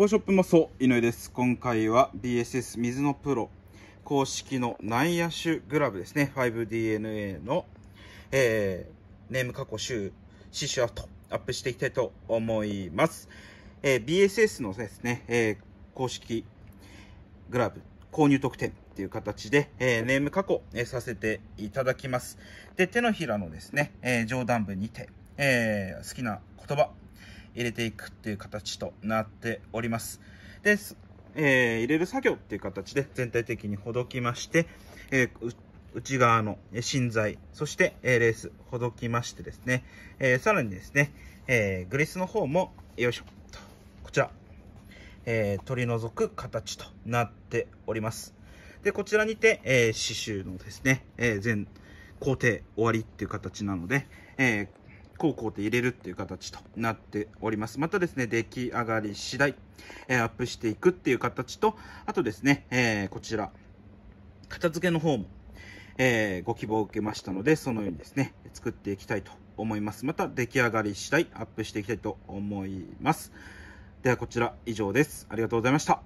ポーショップもそう、井上です。今回は BSS 水のプロ公式の内野手グラブですね。5DNA の、えー、ネーム過去集、シシュアットアップしていきたいと思います。えー、BSS のですね、えー、公式グラブ購入特典っていう形で、えー、ネーム過去、えー、させていただきます。で、手のひらのですね、えー、上段部にて、えー、好きな言葉、入れていくっていう形となっております。で、えー、入れる作業っていう形で全体的にほどきまして、えー、内側の芯材、そして、えレースほどきましてですね、えさらにですね、えグリスの方も、よいしょ、こちら、え取り除く形となっております。で、こちらにて、え刺繍のですね、え全工程終わりっていう形なので、えこうこうと入れるっていう形となっております。またですね、出来上がり次第、えー、アップしていくっていう形と、あとですね、えー、こちら、片付けの方も、えー、ご希望を受けましたので、そのようにですね、作っていきたいと思います。また出来上がり次第アップしていきたいと思います。ではこちら以上です。ありがとうございました。